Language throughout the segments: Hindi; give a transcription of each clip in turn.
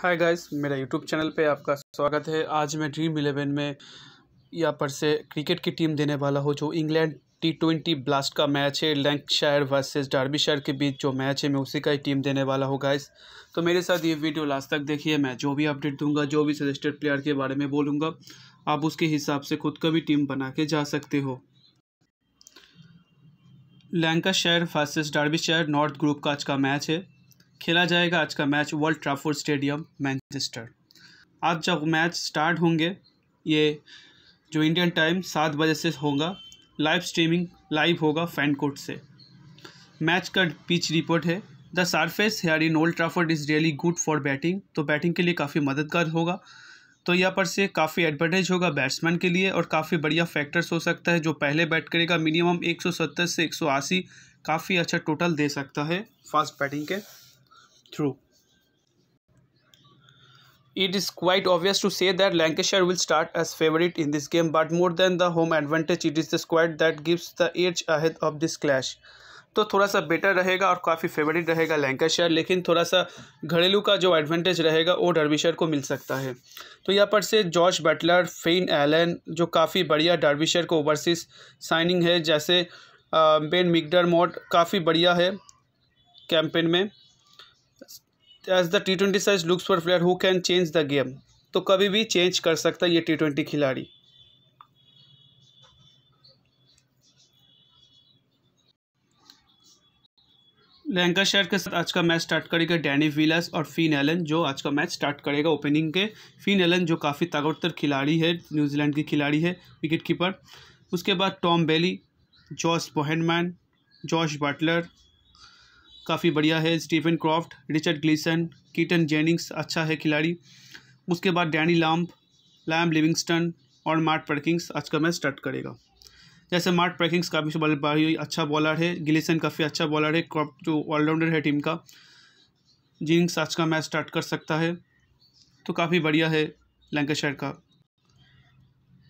हाय गाइस मेरा यूट्यूब चैनल पे आपका स्वागत है आज मैं ड्रीम इलेवन में यहाँ पर से क्रिकेट की टीम देने वाला हूँ जो इंग्लैंड टी ट्वेंटी ब्लास्ट का मैच है लैंकशायर वर्सेस डार्बीशायर के बीच जो मैच है मैं उसी का ही टीम देने वाला हूँ गाइस तो मेरे साथ ये वीडियो लास्ट तक देखिए मैं जो भी अपडेट दूंगा जो भी सजेस्टेड प्लेयर के बारे में बोलूँगा आप उसके हिसाब से खुद का भी टीम बना के जा सकते हो Lancashire versus Derbyshire north group का आज का मैच है खेला जाएगा आज का match world Trafford stadium Manchester आज जब मैच स्टार्ट होंगे ये जो इंडियन टाइम सात बजे से होगा लाइव स्ट्रीमिंग लाइव होगा फैन कोर्ट से मैच का पिच रिपोर्ट है the surface here in Old Trafford is really good for batting तो बैटिंग के लिए काफ़ी मददगार होगा तो यहाँ पर से काफ़ी एडवांटेज होगा बैट्समैन के लिए और काफ़ी बढ़िया फैक्टर्स हो सकता है जो पहले बैट करेगा मिनिमम 170 से 180 काफ़ी अच्छा टोटल दे सकता है फास्ट बैटिंग के through. It is quite obvious to say that Lancashire will start as favourite in this game but more than the home advantage it is the squad that gives the edge ahead of this clash. तो थोड़ा सा बेटर रहेगा और काफ़ी फेवरेट रहेगा लैंकाशायर लेकिन थोड़ा सा घरेलू का जो एडवांटेज रहेगा वो डर्बिशर को मिल सकता है तो यहाँ पर से जॉर्ज बटलर फेन एलन जो काफ़ी बढ़िया डर्बिशर को ओवरसीज साइनिंग है जैसे बेन मिगडर मोड काफ़ी बढ़िया है कैंपेन में as the T twenty side looks for player who can change the game तो कभी भी चेंज कर सकता है ये टी ट्वेंटी खिलाड़ी लैंकाशायर के साथ आज का मैच स्टार्ट करेगा डैनी विलस और फिन एलन जो आज का मैच स्टार्ट करेगा ओपनिंग के फिन एलन जो काफ़ी ताकतवर खिलाड़ी है न्यूजीलैंड की खिलाड़ी है विकेट कीपर उसके बाद Tom Bailey Josh Bohannon Josh Buttler काफ़ी बढ़िया है Stephen Croft Richard Gleeson Keaton Jennings अच्छा है खिलाड़ी उसके बाद डैनी लाम्प लैम लिविंगस्टन और मार्ट पर्किंग्स आज का मैच स्टार्ट करेगा जैसे मार्ट पर्किंग्स काफ़ी बल्लेबाजी अच्छा बॉलर है ग्लीसन काफ़ी अच्छा बॉलर है क्रॉफ्ट जो ऑलराउंडर है टीम का जिंग्स आज का मैच स्टार्ट कर सकता है तो काफ़ी बढ़िया है लंकाशायर का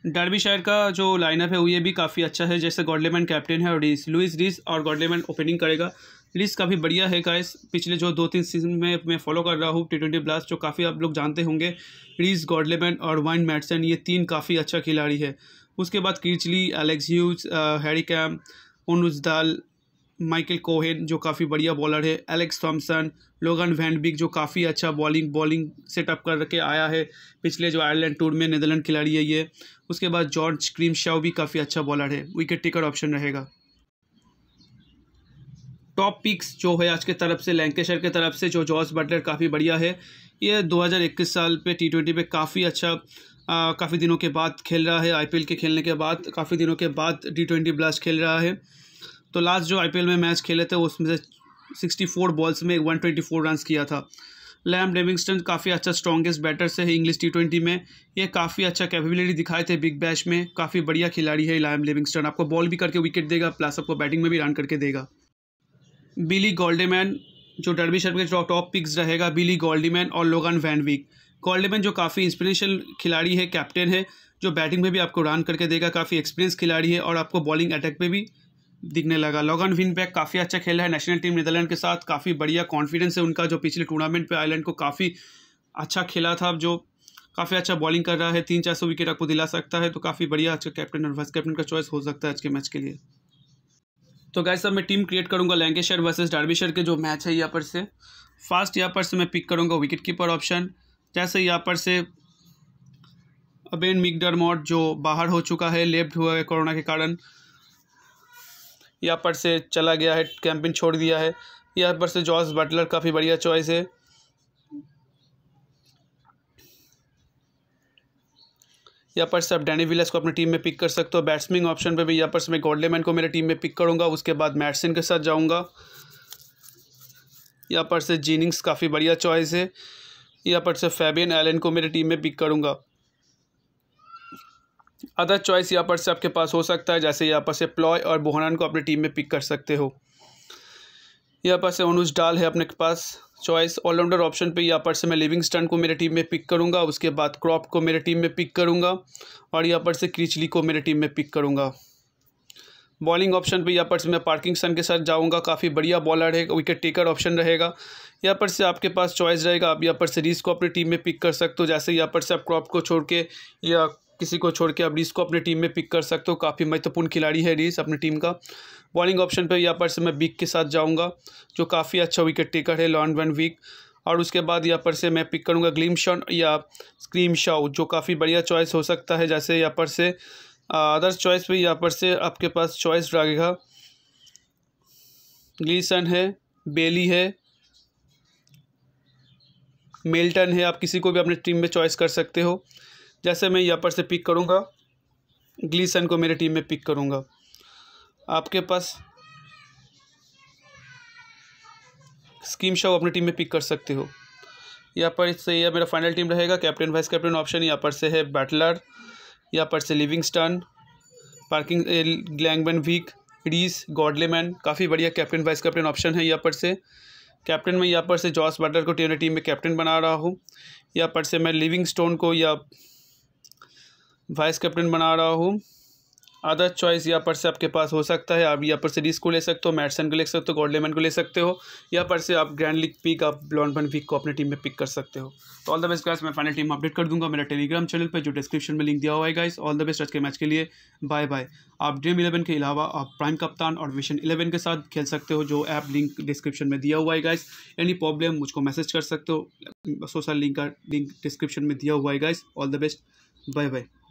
डरबी शायर का जो लाइनअप है वो ये भी काफ़ी अच्छा है जैसे गॉडलेमैन कैप्टन है और रीस लुइस रीस और गॉडलेमैन ओपनिंग करेगा रीस काफ़ी बढ़िया है गाइस पिछले जो दो तीन सीजन में मैं फॉलो कर रहा हूँ टी ट्वेंटी ब्लास्ट जो काफ़ी आप लोग जानते होंगे रीस गॉडलेमैन और वाइन मैटसन ये तीन काफ़ी अच्छा खिलाड़ी है उसके बाद किचली एलेक्स ह्यूज हैरी कैम ओनुजदाल माइकल कोहेन जो काफ़ी बढ़िया बॉलर है एलेक्स थॉम्सन लोगन वैंडबिक जो काफ़ी अच्छा बॉलिंग बॉलिंग सेटअप करके आया है पिछले जो आयरलैंड टूर में नीदरलैंड खिलाड़ी है ये उसके बाद जॉर्ज क्रीम शाव भी काफ़ी अच्छा बॉलर है विकेट टेकर ऑप्शन रहेगा टॉप पिक्स जो है आज के तरफ से लैंकेशर के तरफ से जो जॉर्ज बटलर काफ़ी बढ़िया है ये 2021 साल पे टी ट्वेंटी काफ़ी अच्छा काफ़ी दिनों के बाद खेल रहा है आईपीएल के खेलने के बाद काफ़ी दिनों के बाद टी ट्वेंटी ब्लास्ट खेल रहा है तो लास्ट जो आईपीएल में मैच खेले थे उसमें से सिक्सटी फोर बॉल्स में वन ट्वेंटी फोर रन किया था लैम डेविंगस्टन काफ़ी अच्छा स्ट्रॉन्गेस्ट बैटर से है इंग्लिश टी ट्वेंटी में ये काफ़ी अच्छा कैपेबिलिटी दिखाए थे बिग बैश में काफ़ी बढ़िया खिलाड़ी है लैम डेविंगस्टन आपको बॉल भी करके विकेट देगा प्लस आपको बैटिंग में भी रन करके देगा बिली गोल्डेमैन जो डर्बी शर्म के टॉप पिक्स रहेगा बिली गोल्डीमैन और लोगन वैनविक गोल्डेमैन जो काफ़ी इंस्पिरेशनल खिलाड़ी है कैप्टन है जो बैटिंग में भी आपको रन करके देगा काफ़ी एक्सपीरियंस खिलाड़ी है और आपको बॉलिंग अटैक में भी दिखने लगा लॉगन विनबैक काफ़ी अच्छा खेला है नेशनल टीम नीदरलैंड के साथ काफ़ी बढ़िया कॉन्फिडेंस है उनका जो पिछले टूर्नामेंट पे आयरलैंड को काफ़ी अच्छा खेला था जो काफ़ी अच्छा बॉलिंग कर रहा है तीन चार सौ विकेट आपको दिला सकता है तो काफ़ी बढ़िया अच्छा कैप्टन और वाइस कैप्टन का चॉइस हो सकता है आज के मैच के लिए तो गाय साहब मैं टीम क्रिएट करूँगा लैंकेशर वर्सेज डार्बिशर के जो मैच है यहाँ पर से फास्ट यहाँ पर से मैं पिक करूँगा विकेट कीपर ऑप्शन जैसे यहाँ पर से अबेन मॉट जो बाहर हो चुका है लेफ्ट हुआ है कोरोना के कारण यहाँ पर से चला गया है कैंपिन छोड़ दिया है यहाँ पर से जॉर्ज बटलर काफ़ी बढ़िया चॉइस है यहाँ पर से आप डैनी विलस को अपनी टीम में पिक कर सकते हो बैट्समैन ऑप्शन पे भी यहाँ पर से मैं मैन को मेरे टीम में पिक करूँगा उसके बाद मैडसन के साथ जाऊँगा यहाँ पर से जीनिंग्स काफ़ी बढ़िया चॉइस है यहाँ पर से फैबियन एलन को मेरे टीम में पिक करूँगा अदर चॉइस यहाँ पर से आपके पास हो सकता है जैसे यहाँ पर से प्लॉय और बोहनान को अपनी टीम में पिक कर सकते हो यहाँ पर से अनुज डाल है अपने पास चॉइस ऑलराउंडर ऑप्शन पे यहाँ पर से मैं लिविंगस्टन को मेरे टीम में पिक करूँगा उसके बाद क्रॉप को मेरे टीम में पिक करूँगा और यहाँ पर से क्रिचली को मेरे टीम में पिक करूँगा बॉलिंग ऑप्शन पे यहाँ पर से मैं पार्किंग सन के साथ जाऊँगा काफ़ी बढ़िया बॉलर है विकेट टेकर ऑप्शन रहेगा यहाँ पर से आपके पास चॉइस रहेगा आप यहाँ पर से रीस को अपनी टीम में पिक कर सकते हो जैसे यहाँ पर से आप क्रॉप को छोड़ के या किसी को छोड़ के आप रीस को अपने टीम में पिक कर सकते हो काफ़ी महत्वपूर्ण खिलाड़ी है रीस अपनी टीम का बॉलिंग ऑप्शन पर यहाँ पर से मैं बिग के साथ जाऊँगा जो काफ़ी अच्छा विकेट टेकर है लॉन्ड वन वीक और उसके बाद यहाँ पर से मैं पिक करूँगा ग्लीम शॉन या स्क्रीम शाउ जो काफ़ी बढ़िया चॉइस हो सकता है जैसे यहाँ पर से अदर्स चॉइस भी यहाँ पर से आपके पास चॉइस रहेगा ग्लीसन है बेली है मेल्टन है आप किसी को भी अपने टीम में चॉइस कर सकते हो जैसे मैं यहाँ पर से पिक करूँगा ग्लीसन को मेरी टीम में पिक करूँगा आपके पास स्कीम शो अपनी टीम में पिक कर सकते हो यहाँ पर इससे यह मेरा फाइनल टीम रहेगा कैप्टन वाइस कैप्टन ऑप्शन यहाँ पर से है बैटलर यहाँ पर से लिविंगस्टन पार्किंग ग्लैंगमैन वीक रीस गॉडलेमैन काफ़ी बढ़िया कैप्टन वाइस कैप्टन ऑप्शन है यहाँ पर से कैप्टन में यहाँ पर से जॉस बटलर को टीम टीम में कैप्टन बना रहा हूँ यहाँ पर से मैं लिविंग स्टोन को या वाइस कैप्टन बना रहा हूँ अदर चॉइस यहाँ पर से आपके पास हो सकता है आप यहाँ पर से रिस्क को ले सकते हो मैटसन को ले सकते हो गॉडलेमन को ले सकते हो यहाँ पर से आप ग्रैंड लीग पिक आप बन पिक को अपने टीम में पिक कर सकते हो तो ऑल द बेस्ट गाइस मैं फाइनल टीम अपडेट कर दूंगा मेरा टेलीग्राम चैनल पर जो डिस्क्रिप्शन में लिंक दिया हुआ है गाइस ऑल द बेस्ट आज के मैच के लिए बाय बाय आप ड्रीम इलेवन के अलावा आप प्राइम कप्तान और विशन इलेवन के साथ खेल सकते हो जो ऐप लिंक डिस्क्रिप्शन में दिया हुआ है गाइस एनी प्रॉब्लम मुझको मैसेज कर सकते हो सोशल लिंक का लिंक डिस्क्रिप्शन में दिया हुआ है guys all the best bye bye